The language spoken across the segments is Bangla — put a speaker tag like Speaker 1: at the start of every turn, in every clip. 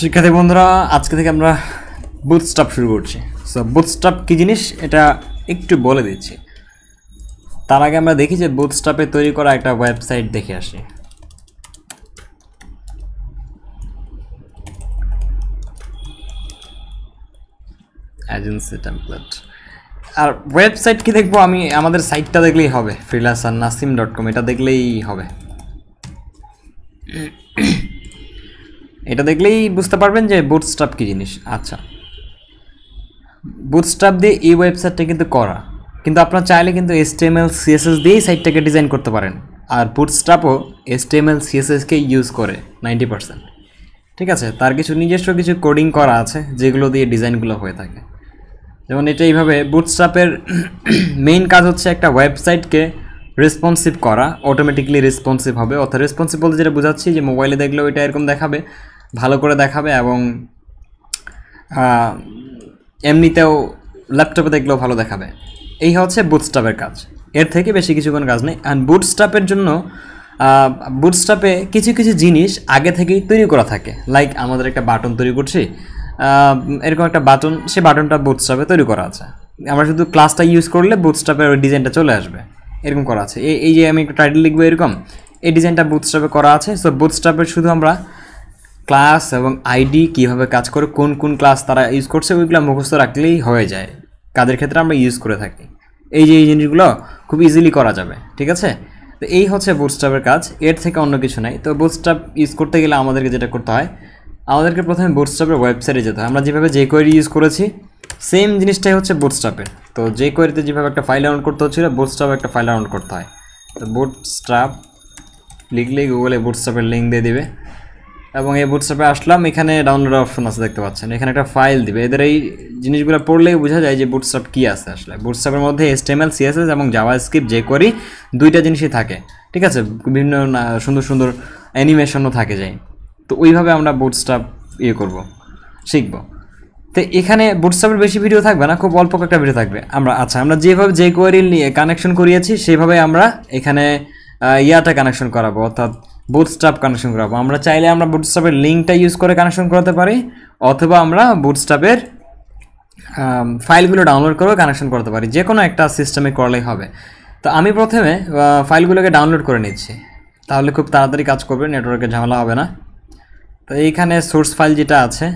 Speaker 1: শিক্ষার্থী বন্ধুরা আজকে থেকে আমরা বুথ স্টাফ শুরু করছি সো বুথ স্টাফ কী জিনিস এটা একটু বলে দিচ্ছি তার আগে আমরা দেখি যে বুথ স্টাফে তৈরি করা একটা ওয়েবসাইট দেখে আসি এজেন্সি আর ওয়েবসাইট কি দেখবো আমি আমাদের সাইটটা দেখলেই হবে ফ্রিলাসার নাসিম ডট কম এটা দেখলেই হবে এটা দেখলেই বুঝতে পারবেন যে বুটস্ট্রাপ কী জিনিস আচ্ছা বুটস্ট্রাপ দিয়ে এই ওয়েবসাইটটা কিন্তু করা কিন্তু আপনার চাইলে কিন্তু এসটিএমএল সিএসএস দিয়েই সাইটটাকে ডিজাইন করতে পারেন আর এস এসটিএমএল সিএসএসকে ইউজ করে নাইনটি পারসেন্ট ঠিক আছে তার কিছু নিজস্ব কিছু কোডিং করা আছে যেগুলো দিয়ে ডিজাইনগুলো হয়ে থাকে যেমন এটা এইভাবে বুটস্ট্রাপের মেইন কাজ হচ্ছে একটা ওয়েবসাইটকে রেসপন্সিভ করা অটোমেটিকলি রেসপন্সিভ হবে অর্থাৎ রেসপন্সিভ বলতে যেটা বোঝাচ্ছি যে মোবাইলে দেখলেও এটা এরকম দেখাবে ভালো করে দেখাবে এবং এমনিতেও ল্যাপটপে দেখলেও ভালো দেখাবে এই হচ্ছে বুটস্টাপের কাজ এর থেকে বেশি কিছু কোনো কাজ নেই অ্যান্ড বুটস্টাপের জন্য বুটস্টাপে কিছু কিছু জিনিস আগে থেকেই তৈরি করা থাকে লাইক আমাদের একটা বাটন তৈরি করছি এরকম একটা বাটন সে বাটনটা বুটস্টাপে তৈরি করা আছে আমরা শুধু ক্লাসটা ইউজ করলে বুটস্টাপের ওই ডিজাইনটা চলে আসবে এরকম করা আছে এই যে আমি একটা টাইটেল লিখবো এরকম এই ডিজাইনটা বুটস্টাপে করা আছে সো বুটস্টাপের শুধু আমরা ক্লাস এবং আইডি কিভাবে কাজ করে কোন কোন ক্লাস তারা ইউজ করছে ওইগুলো মুখস্থ রাখলেই হয়ে যায় কাজের ক্ষেত্রে আমরা ইউজ করে থাকি এই যে এই জিনিসগুলো খুব ইজিলি করা যাবে ঠিক আছে তো এই হচ্ছে বুটস্ট্রাপের কাজ এর থেকে অন্য কিছু নাই তো বুটস্ট্রাপ ইউজ করতে গেলে আমাদেরকে যেটা করতে হয় আমাদেরকে প্রথমে বুটস্ট্রাপের ওয়েবসাইটে যেতে হয় আমরা যেভাবে যে কোয়েরি ইউজ করেছি সেম জিনিসটাই হচ্ছে বুটস্ট্রাপের তো যে কোয়েরিতে যেভাবে একটা ফাইল আউন্ড করতে হচ্ছিল বুটস্ট্রাপে একটা ফাইল আউন্ড করতে হয় তো বুটস্ট্রাপ লিখলেই গুগলে বুটস্ট্রাপের লিঙ্ক দিয়ে দেবে এবং এই বুটস্ট্র্যাপে আসলাম এখানে ডাউনলোড অপশন আছে দেখতে পাচ্ছেন এখানে একটা ফাইল দিবে এদের এই জিনিসগুলো পড়লেই বোঝা যায় যে বুটস্ট্র্যাপ কী আছে আসলে বুটস্ট্র্যাপের মধ্যে এসটেমএল সিএসএস এবং জাভা স্ক্রিপ্ট যে করি দুইটা জিনিসই থাকে ঠিক আছে বিভিন্ন সুন্দর সুন্দর অ্যানিমেশনও থাকে যায় তো ওইভাবে আমরা বুটস্ট্র্যাপ ইয়ে করব শিখব তো এখানে বুটস্ট্র্যাপের বেশি ভিডিও থাকবে না খুব অল্প কয়েকটা ভিডিও থাকবে আমরা আচ্ছা আমরা যেভাবে যে কোয়ারি নিয়ে কানেকশন করিয়েছি সেভাবে আমরা এখানে ইয়াটা কানেকশন করাবো অর্থাৎ বুটস্ট্যাপ কানেকশন করাবো আমরা চাইলে আমরা বুটস্ট্যাপের লিঙ্কটা ইউজ করে কানেকশন করাতে পারি অথবা আমরা বুটস্ট্যাপের ফাইলগুলো ডাউনলোড করেও কানেকশন করতে পারি যে কোনো একটা সিস্টেমে করলেই হবে তো আমি প্রথমে ফাইলগুলোকে ডাউনলোড করে নিচ্ছি তাহলে খুব তাড়াতাড়ি কাজ করবে নেটওয়ার্কে ঝামেলা হবে না তো এইখানে সোর্স ফাইল যেটা আছে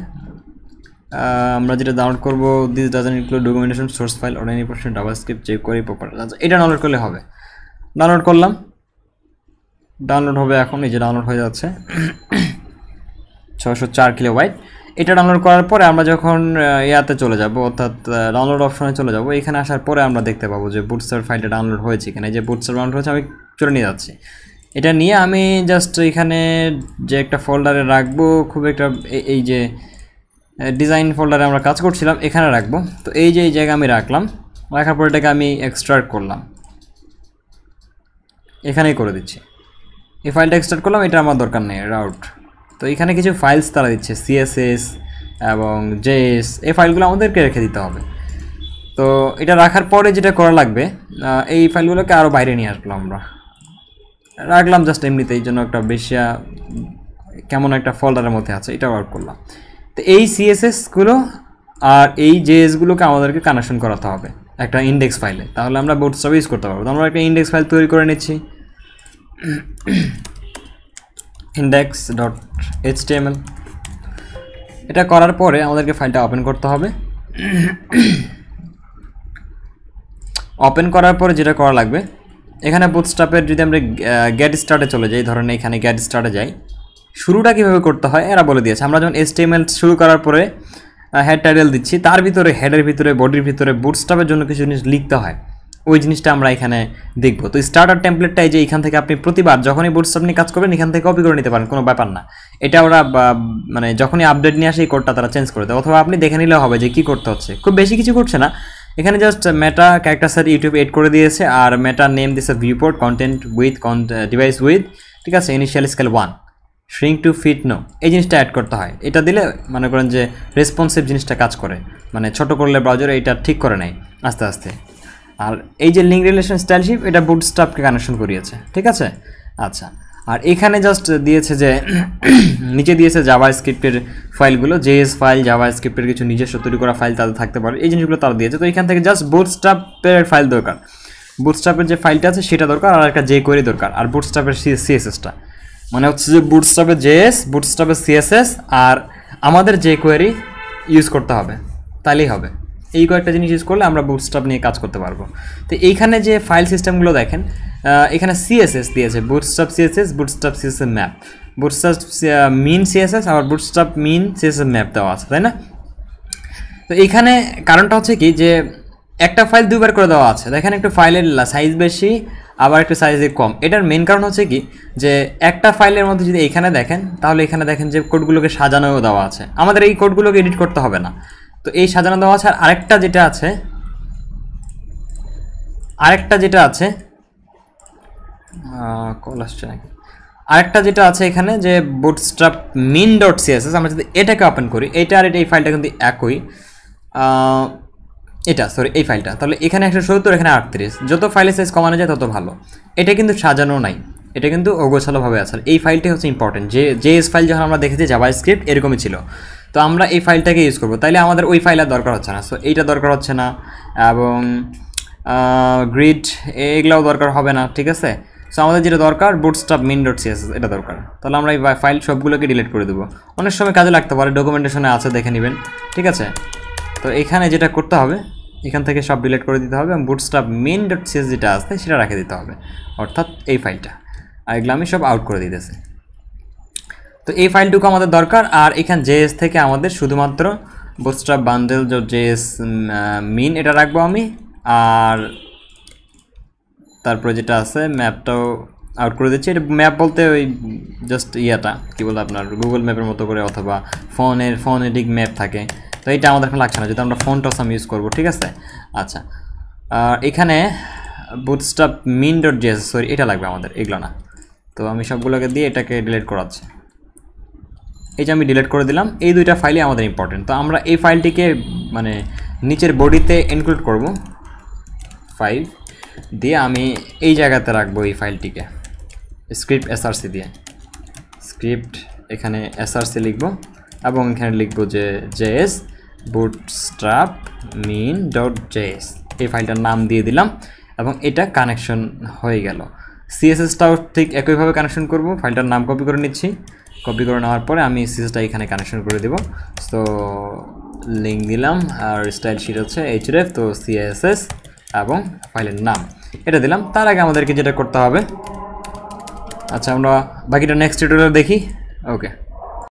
Speaker 1: আমরা যেটা ডাউনলোড করবো this doesn't include documentation source file online importation double script check করে প্রপার এটা ডাউনলোড করলে হবে ডাউনলোড করলাম ডাউনলোড হবে এখন এই যে ডাউনলোড হয়ে যাচ্ছে ছশো চার কিলো বাইট এটা ডাউনলোড করার পরে আমরা যখন ইয়াতে চলে যাব অর্থাৎ ডাউনলোড অপশনে চলে যাব এখানে আসার পরে আমরা দেখতে পাবো যে বুটসার ফাইলটা ডাউনলোড হয়েছে এখানে যে বুটসার ডাউনলোড হয়েছে আমি চলে নিয়ে যাচ্ছি এটা নিয়ে আমি জাস্ট এখানে যে একটা ফোল্ডারে রাখবো খুব একটা এই যে ডিজাইন ফোল্ডারে আমরা কাজ করছিলাম এখানে রাখবো তো এই যে এই জায়গা আমি রাখলাম রাখার পর এটাকে আমি এক্সট্রাক্ট করলাম এখানেই করে দিচ্ছি এই ফাইলটা স্টার্ট করলাম এটা আমার দরকার নেই রাউট তো এখানে কিছু ফাইলস তারা দিচ্ছে সিএসএস এবং জেএস এই ফাইলগুলো আমাদেরকে রেখে দিতে হবে তো এটা রাখার পরে যেটা করা লাগবে এই ফাইলগুলোকে আরও বাইরে নিয়ে আসলাম আমরা রাখলাম জাস্ট এমনিতে এই জন্য একটা বেশি কেমন একটা ফল্ডারের মধ্যে আছে এটা আউট করলাম তো এই সিএসএসগুলো আর এই জেএসগুলোকে আমাদেরকে কানেকশন করাতে হবে একটা ইন্ডেক্স ফাইলে তাহলে আমরা সব ইউজ করতে পারবো তো আমরা একটা ইন্ডেক্স ফাইল তৈরি করে নিচ্ছি ইন্ডেক্স ডট এইচটিএমএল এটা করার পরে আমাদেরকে ফাইলটা ওপেন করতে হবে ওপেন করার পরে যেটা করা লাগবে এখানে বুটস্টাপের যদি আমরা গ্যাট স্টার্টে চলে যাই ধরনের এখানে গ্যাট স্টার্টে যাই শুরুটা কীভাবে করতে হয় এরা বলে দিয়েছে আমরা যখন এসটিএমএল শুরু করার পরে হেড টাইটেল দিচ্ছি তার ভিতরে হেডের ভিতরে বডির ভিতরে বুটস্টাপের জন্য কিছু জিনিস লিখতে হয় ওই জিনিসটা আমরা এখানে দেখব তো স্টার্টার টেমপ্লেটটাই যে এখান থেকে আপনি প্রতিবার যখনই বোর্ডস আপনি কাজ করবেন এখান থেকে কপি করে নিতে পারেন কোনো ব্যাপার না এটা ওরা মানে যখনই আপডেট নিয়ে আসে এই কোডটা তারা চেঞ্জ করে দেয় অথবা আপনি দেখে নিলে হবে যে কি করতে হচ্ছে খুব বেশি কিছু করছে না এখানে just meta character sir YouTube add করে দিয়েছে আর মেটা নেম দিয়েছে viewport content width device width ঠিক আছে initial scale one shrink to fit no এই জিনিসটা অ্যাড করতে হয় এটা দিলে মনে করেন যে রেসপন্সিভ জিনিসটা কাজ করে মানে ছোটো করলে ব্রাউজার এটা ঠিক করে নেয় আস্তে আস্তে আর এই যে লিঙ্ক রিলেশন স্টাইলশিপ এটা বুট স্টাফকে কানেকশন করিয়েছে ঠিক আছে আচ্ছা আর এখানে জাস্ট দিয়েছে যে নিচে দিয়েছে জাভা স্ক্রিপ্টের ফাইলগুলো জেএস ফাইল জাভা স্ক্রিপ্টের কিছু নিজস্ব তৈরি করা ফাইল তাদের থাকতে পারে এই জিনিসগুলো তারা দিয়েছে তো এখান থেকে জাস্ট স্টাফের ফাইল দরকার বুট স্টাফের যে ফাইলটা আছে সেটা দরকার আর একটা জে কোয়েরি দরকার আর বুট বুটস্টাপের সিএসএসটা মানে হচ্ছে যে বুট স্টাফের জেএস এস সিএসএস আর আমাদের জে কোয়েরি ইউজ করতে হবে তাহলেই হবে এই কয়েকটা জিনিস ইউজ করলে আমরা বুটস্ট্রাপ নিয়ে কাজ করতে পারবো তো এইখানে যে ফাইল সিস্টেমগুলো দেখেন এখানে সিএসএস দিয়েছে bootstrap CSS bootstrap CSS map bootstrap min CSS আবার বুটস্ট্রাপ মিন সিএসএস ম্যাপ দেওয়া আছে তাই না তো এইখানে কারণটা হচ্ছে কি যে একটা ফাইল দুবার করে দেওয়া আছে দেখেন একটু ফাইলের সাইজ বেশি আবার একটু সাইজে কম এটার মেন কারণ হচ্ছে কি যে একটা ফাইলের মধ্যে যদি এখানে দেখেন তাহলে এখানে দেখেন যে কোডগুলোকে সাজানোও দেওয়া আছে আমাদের এই কোডগুলোকে এডিট করতে হবে না তো এই সাজানো দেওয়া আছে আর আরেকটা যেটা আছে আরেকটা যেটা আছে কল আসছে নাকি আরেকটা যেটা আছে এখানে যে বুটস্ট্রাপ মিন ডট সিএসএস আমরা যদি এটাকে ওপেন করি এটা আর এটা এই ফাইলটা কিন্তু একই এটা সরি এই ফাইলটা তাহলে এখানে একশো সত্তর এখানে আটত্রিশ যত ফাইলের সাইজ কমানো যায় তত ভালো এটা কিন্তু সাজানো নাই এটা কিন্তু অগোছালোভাবে আছে এই ফাইলটি হচ্ছে ইম্পর্টেন্ট যে জেএস ফাইল যখন আমরা দেখেছি জাভা স্ক্রিপ্ট এরকমই ছিল তো আমরা এই ফাইলটাকে ইউজ করব তাইলে আমাদের ওই ফাইল আর দরকার হচ্ছে না সো এইটা দরকার হচ্ছে না এবং গ্রিড এগুলোও দরকার হবে না ঠিক আছে সো আমাদের যেটা দরকার বুটস্টাপ মিন ডট সিএসএস এটা দরকার তাহলে আমরা এই ফাইল সবগুলোকে ডিলিট করে দেবো অনেক সময় কাজে লাগতে পারে ডকুমেন্টেশনে আছে দেখে নেবেন ঠিক আছে তো এখানে যেটা করতে হবে এখান থেকে সব ডিলিট করে দিতে হবে এবং বুটস্টাপ মেন ডট সিএস যেটা আসছে সেটা রেখে দিতে হবে অর্থাৎ এই ফাইলটা আর এগুলো আমি সব আউট করে দিতেছি তো এই ফাইলটুকু আমাদের দরকার আর এখান জেএস থেকে আমাদের শুধুমাত্র বুটস্ট্রাপ বান্ডেল জেএস মিন এটা রাখবো আমি আর তারপরে যেটা আছে ম্যাপটাও আউট করে দিচ্ছি এটা ম্যাপ বলতে ওই জাস্ট ইয়াটা কী বলে আপনার গুগল ম্যাপের মতো করে অথবা ফোনের ফোনেটিক ম্যাপ থাকে তো এটা আমাদের এখন লাগছে না যদি আমরা ফোন আমি ইউজ করবো ঠিক আছে আচ্ছা আর এখানে bootstrap min dot JS sorry এটা লাগবে আমাদের এগুলো না তো আমি সবগুলোকে দিয়ে এটাকে ডিলিট করাচ্ছি এই যে আমি ডিলিট করে দিলাম এই দুইটা ফাইলই আমাদের ইম্পর্টেন্ট তো আমরা এই ফাইলটিকে মানে নিচের বডিতে ইনক্লুড করব ফাইভ দিয়ে আমি এই জায়গাতে রাখবো এই ফাইলটিকে স্ক্রিপ্ট এসআরসি দিয়ে স্ক্রিপ্ট এখানে এসআরসি লিখব এবং এখানে লিখব যে JS strap min dot JS এই ফাইলটার নাম দিয়ে দিলাম এবং এটা কানেকশন হয়ে গেল সিএসএসটাও ঠিক একইভাবে কানেকশন করব ফাইলটার নাম কপি করে নিচ্ছি কপি করে নেওয়ার পরে আমি সিসটা এখানে কানেকশন করে দেব তো লিঙ্ক দিলাম আর স্টাইল শিট হচ্ছে এইচডিএফ তো সিএসএস এবং ফাইলের নাম এটা দিলাম তার আগে আমাদেরকে যেটা করতে হবে আচ্ছা আমরা বাকিটা নেক্সট টিউটোরিয়াল দেখি ওকে